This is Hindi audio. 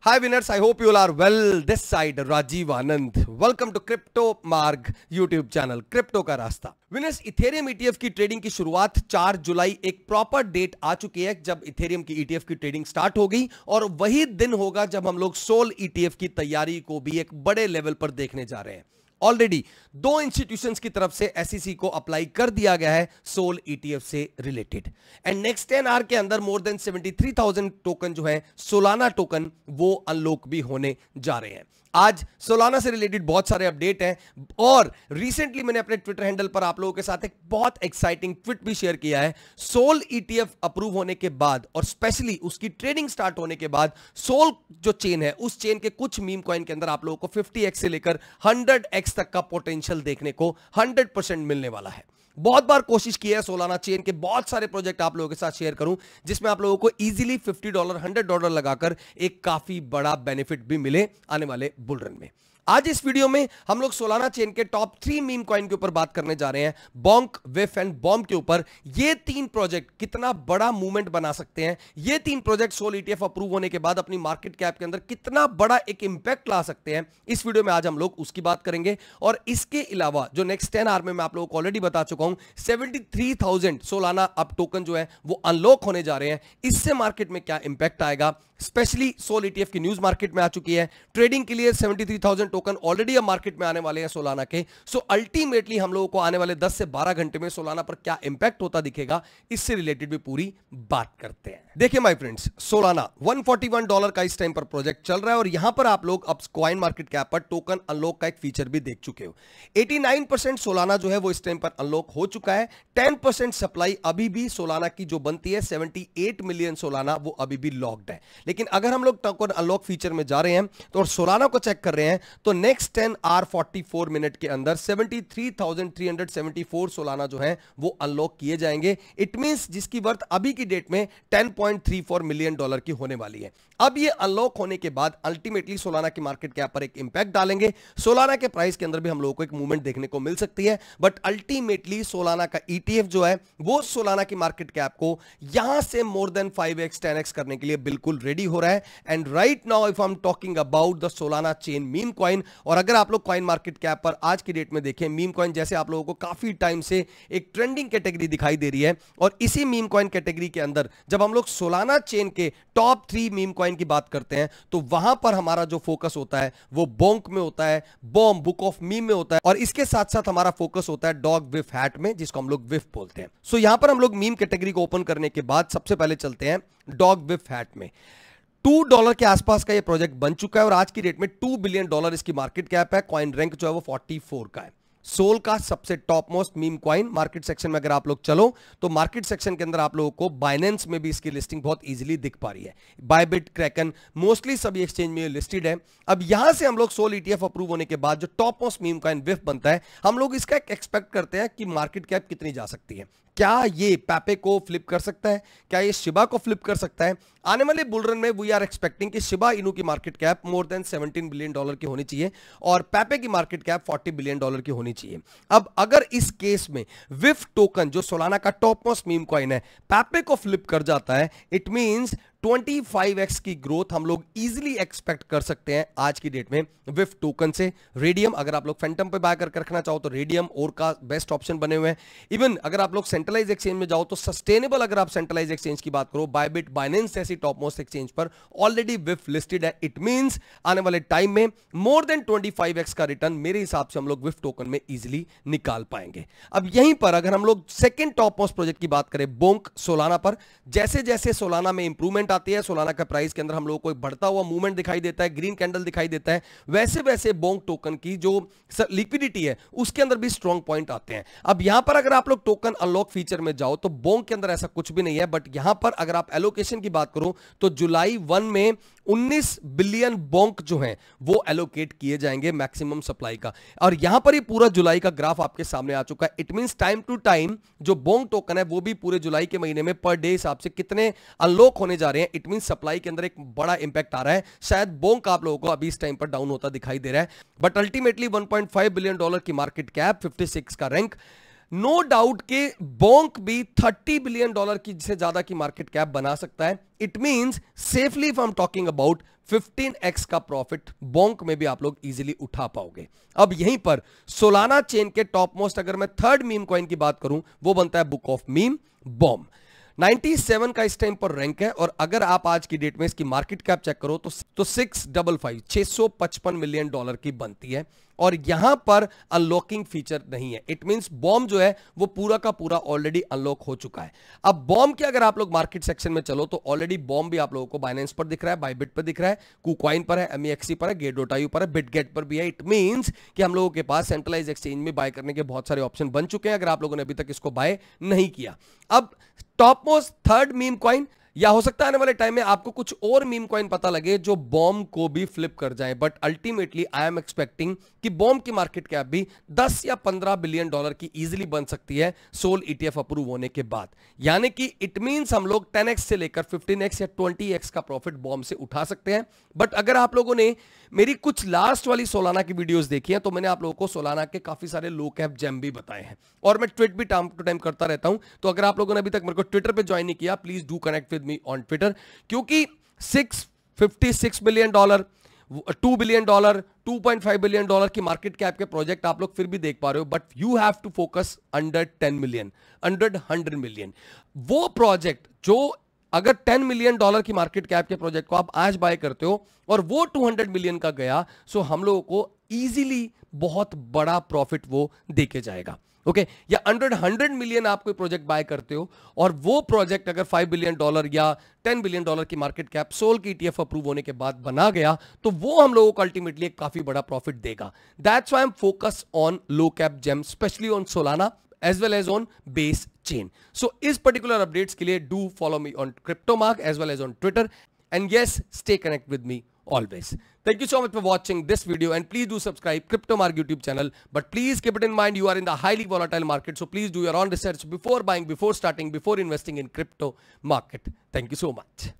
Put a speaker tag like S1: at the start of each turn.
S1: Hi winners, I hope you all are well. This side Rajiv Anand. Welcome to Crypto Marg YouTube channel, Crypto का रास्ता Winners, Ethereum ETF की ट्रेडिंग की शुरुआत 4 जुलाई एक प्रॉपर डेट आ चुकी है जब Ethereum की ETF की ट्रेडिंग स्टार्ट हो गई और वही दिन होगा जब हम लोग सोल ETF की तैयारी को भी एक बड़े लेवल पर देखने जा रहे हैं ऑलरेडी दो इंस्टीट्यूशन की तरफ से एससी e को अप्लाई कर दिया गया है सोल ईटीएफ e से related and next ten hour के अंदर मोर देन 73,000 टोकन जो है सोलाना टोकन वो अनलॉक भी होने जा रहे हैं आज सोलाना से रिलेटेड बहुत सारे अपडेट हैं और रिसेंटली मैंने अपने ट्विटर हैंडल पर आप लोगों के साथ एक बहुत एक्साइटिंग ट्विट भी शेयर किया है सोल ईटीएफ अप्रूव होने के बाद और स्पेशली उसकी ट्रेडिंग स्टार्ट होने के बाद सोल जो चेन है उस चेन के कुछ मीम कॉइन के अंदर आप लोगों को फिफ्टी से लेकर हंड्रेड तक का पोटेंशियल देखने को हंड्रेड मिलने वाला है बहुत बार कोशिश की है सोलाना चेन के बहुत सारे प्रोजेक्ट आप लोगों के साथ शेयर करूं जिसमें आप लोगों को इजीली 50 डॉलर 100 डॉलर लगाकर एक काफी बड़ा बेनिफिट भी मिले आने वाले बुलरन में आज इस वीडियो में हम लोग सोलाना चेन के टॉप थ्री मीम कॉइन के ऊपर बात करने जा रहे हैं बॉन्क वेफ एंड बॉम्ब के ऊपर ये तीन प्रोजेक्ट कितना बड़ा मूवमेंट बना सकते हैं ये तीन project Sol ETF e approve होने के बाद अपनी मार्केट कैप के अंदर कितना बड़ा एक इंपैक्ट ला सकते हैं इस वीडियो में आज हम लोग उसकी बात करेंगे और इसके अलावा जो नेक्स्ट टेन आर में मैं आप लोगों को ऑलरेडी बता चुका हूं सेवेंटी सोलाना अप टोकन जो है वो अनलॉक होने जा रहे हैं इससे मार्केट में क्या इंपैक्ट आएगा स्पेशली सोल ईटीएफ की न्यूज मार्केट में आ चुकी है ट्रेडिंग के लिए 73,000 टोकन ऑलरेडी अब मार्केट में आने वाले हैं सोलाना के सो so अल्टीमेटली हम लोगों को आने वाले 10 से 12 घंटे में सोलाना पर क्या इंपैक्ट होता दिखेगा इससे रिलेटेड भी पूरी बात करते हैं देखिए माय फ्रेंड्स सोलाना 141 डॉलर का इस टाइम पर प्रोजेक्ट चल रहा है और यहां पर आप लोग अब क्वाइन मार्केट कैप पर टोकन अनलॉक का एक फीचर भी देख चुके हो 89% सोलाना जो है वो इस टाइम पर अनलॉक हो चुका है 10% सप्लाई अभी भी सोलाना की जो बनती है 78 मिलियन सोलाना वो अभी भी लॉक्ड है लेकिन अगर हम लोग टोकन अनलॉक फीचर में जा रहे हैं तो और सोलाना को चेक कर रहे हैं तो next ten hour forty four minute के अंदर seventy three thousand three hundred seventy four Solana जो है वो अनलॉक किए जाएंगे इट मीन जिसकी वर्थ अभी की डेट में ten point three four million dollar की होने वाली है अब ये अनलॉक होने के बाद अल्टीमेटली सोलाना की मार्केट कैप पर एक इंपैक्ट डालेंगे सोलाना के प्राइस के अंदर भी हम लोगों को एक मूवमेंट देखने को मिल सकती है बट अल्टीमेटली सोलाना का ईटीएफ e जो है वो सोलाना की मार्केट कैप को यहां से more than five X ten X करने के लिए बिल्कुल रेडी रेडी हो रहा है and right now if I am talking about the Solana chain meme coin और अगर आप लोग कॉइन मार्केट कैप पर आज की डेट में देखें मीम कॉइन जैसे आप लोगों को काफी टाइम से एक ट्रेंडिंग कैटेगरी दिखाई दे रही है और इसी मीम कॉइन कैटेगरी के अंदर जब हम लोग सोलाना चेन के टॉप थ्री मीम कॉइन की बात करते हैं तो वहां पर हमारा जो फोकस होता है वो बोंक में होता है बॉम बुक ऑफ मीम में होता है और इसके साथ साथ हमारा फोकस होता है डॉग विफ हैट में जिसको हम लोग विफ बोलते हैं सो so यहां पर हम लोग मीम कैटेगरी को ओपन करने के बाद सबसे पहले चलते हैं डॉग विफ हैट में टू डॉलर के आसपास का ये प्रोजेक्ट बन चुका है और आज की रेट में टू बिलियन डॉलर इसकी मार्केट कैप है कॉइन रैंक जो है वो 44 का है सोल का सबसे top most meme coin market section में अगर आप लोग चलो तो मार्केट सेक्शन के अंदर आप लोगों को बाइनेंस में भी इसकी लिस्टिंग बहुत इजीली दिख पा रही है बायबिट क्रैकन मोस्टली सभी एक्सचेंज में लिस्टेड है अब यहां से हम लोग सोल ईटीएफ अप्रूव होने के बाद जो टॉप मोस्ट मीम कॉइन विफ बनता है हम लोग इसका एक एक्सपेक्ट करते हैं कि मार्केट कैप कितनी जा सकती है क्या ये पैपे को फ्लिप कर सकता है क्या ये शिबा को फ्लिप कर सकता है आने वाले बुलरन में वी आर एक्सपेक्टिंग कि शिबा इनू की market cap more than 17 billion dollar की होनी चाहिए और पैपे की मार्केट कैप 40 बिलियन डॉलर की होनी चाहिए अब अगर इस केस में विफ टोकन जो सोलाना का टॉप मोस्ट मीम कॉइन है पैपे को फ्लिप कर जाता है इट मीन्स 25x की ग्रोथ हम लोग इजिली एक्सपेक्ट कर सकते हैं आज की डेट में विफ टोकन से रेडियम अगर आप लोग फेंटम पे बाय करके रखना चाहो तो रेडियम और का बेस्ट ऑप्शन बने हुए हैं इवन अगर आप लोग सेंट्रलाइज एक्सचेंज में जाओ तो सस्टेनेबल अगर आप सेंट्रलाइज एक्सचेंज की बात करो बायबिट बाइनेंस जैसी टॉप मोस्ट एक्सचेंज पर ऑलरेडी विफ लिस्टेड है इट मीन आने वाले टाइम में मोर देन ट्वेंटी का रिटर्न मेरे हिसाब से हम लोग विफ टोकन में इजिली निकाल पाएंगे अब यहीं पर अगर हम लोग सेकेंड टॉप मोस्ट प्रोजेक्ट की बात करें बोंक सोलाना पर जैसे जैसे सोलाना में इंप्रूवमेंट आती है सोलाना का प्राइस के अंदर हम लोगों को एक बढ़ता हुआ मूवमेंट दिखाई देता है ग्रीन कैंडल दिखाई देता है वैसे वैसे बोंग टोकन की जो लिक्विडिटी है उसके अंदर भी स्ट्रॉन्ग पॉइंट आते हैं अब यहां पर अगर आप लोग टोकन अनलॉक फीचर में जाओ तो बोंग के अंदर ऐसा कुछ भी नहीं है बट यहां पर अगर आप एलोकेशन की बात करो तो जुलाई वन में 19 बिलियन बॉन्क जो हैं वो एलोकेट किए जाएंगे मैक्सिमम सप्लाई का और यहां पर ही पूरा जुलाई का ग्राफ आपके सामने आ चुका है it means time to time जो बॉन्क टोकन है वो भी पूरे जुलाई के महीने में पर डे हिसाब से कितने अनलॉक होने जा रहे हैं इट मीन सप्लाई के अंदर एक बड़ा इंपैक्ट आ रहा है शायद बोंक आप लोगों को अभी इस टाइम पर डाउन होता दिखाई दे रहा है but ultimately one billion dollar की मार्केट कैप फिफ्टी का रैंक नो डाउट के बोंक भी 30 बिलियन डॉलर की से ज्यादा की मार्केट कैप बना सकता है it means safely if I am talking about 15x का प्रॉफिट बोंक में भी आप लोग इजीली उठा पाओगे अब यहीं पर सोलाना चेन के टॉप मोस्ट अगर मैं थर्ड मीम कॉइन की बात करूं वो बनता है बुक ऑफ मीम बॉम्ब 97 का इस टाइम पर रैंक है और अगर आप आज की डेट में इसकी मार्केट कैप चेक करो तो तो सिक्स डबल फाइव छह मिलियन डॉलर की बनती है और यहां पर अनलॉकिंग फीचर नहीं है इट मींस बॉम्ब जो है वो पूरा का पूरा ऑलरेडी अनलॉक हो चुका है अब बॉम्ब के अगर आप लोग मार्केट सेक्शन में चलो तो ऑलरेडी बॉम्ब भी आप लोगों को बाइनेंस पर दिख रहा है बाइबिट पर दिख रहा है कुकवाइन पर है एमएक्सी e पर है गेडोटायू पर है बिटगेट पर भी है इट मीन्स कि हम लोगों के पास सेंट्रलाइज एक्सचेंज में बाय करने के बहुत सारे ऑप्शन बन चुके हैं अगर आप लोगों ने अभी तक इसको बाय नहीं किया अब top most third meme coin या हो सकता है आने वाले टाइम में आपको कुछ और मीम कॉइन पता लगे जो बॉम्ब को भी फ्लिप कर जाए but ultimately I am expecting कि बॉम्ब की मार्केट कैप भी 10 या 15 बिलियन डॉलर की इजिली बन सकती है सोल ईटीएफ अप्रूव होने के बाद यानी कि इट मीन्स हम लोग 10x से लेकर 15x या 20x का प्रॉफिट बॉम्ब से उठा सकते हैं बट अगर आप लोगों ने मेरी कुछ लास्ट वाली सोलाना की वीडियोस देखी है तो मैंने आप लोगों को सोलाना के काफी सारे लो कैप जेम भी बताए हैं और मैं ट्विट भी टाइम टू टाइम करता रहता हूं तो अगर आप लोगों ने अभी तक मेरे को ट्विटर पर ज्वाइन नहीं किया please do connect with me on Twitter क्योंकि six fifty six billion dollar two billion dollar two point five billion dollar की मार्केट कैप के प्रोजेक्ट आप लोग फिर भी देख पा रहे हो but you have to focus under ten million under hundred million वो प्रोजेक्ट जो अगर 10 मिलियन डॉलर की मार्केट कैप के प्रोजेक्ट को आप आज बाय करते हो और वो 200 मिलियन का गया सो हम लोगों को इजीली बहुत बड़ा प्रॉफिट वो देके जाएगा ओके okay? या हंड्रेड हंड्रेड मिलियन आप कोई प्रोजेक्ट बाय करते हो और वो प्रोजेक्ट अगर फाइव बिलियन डॉलर या टेन बिलियन डॉलर की मार्केट कैप सोल की ईटीएफ e अप्रूव होने के बाद बना गया तो वो हम लोगों को अल्टीमेटली एक काफी बड़ा प्रॉफिट देगा that's why I'm focus on low cap gem specially on Solana as well as on base chain so इस पर्टिकुलर अपडेट्स के लिए do follow me on cryptomark as well as on Twitter and yes stay connect with me always. Thank you so much for watching this video and please do subscribe CryptoMark YouTube channel. But please keep it in mind you are in the highly volatile market. So please do your own research before buying, before starting, before investing in crypto market. Thank you so much.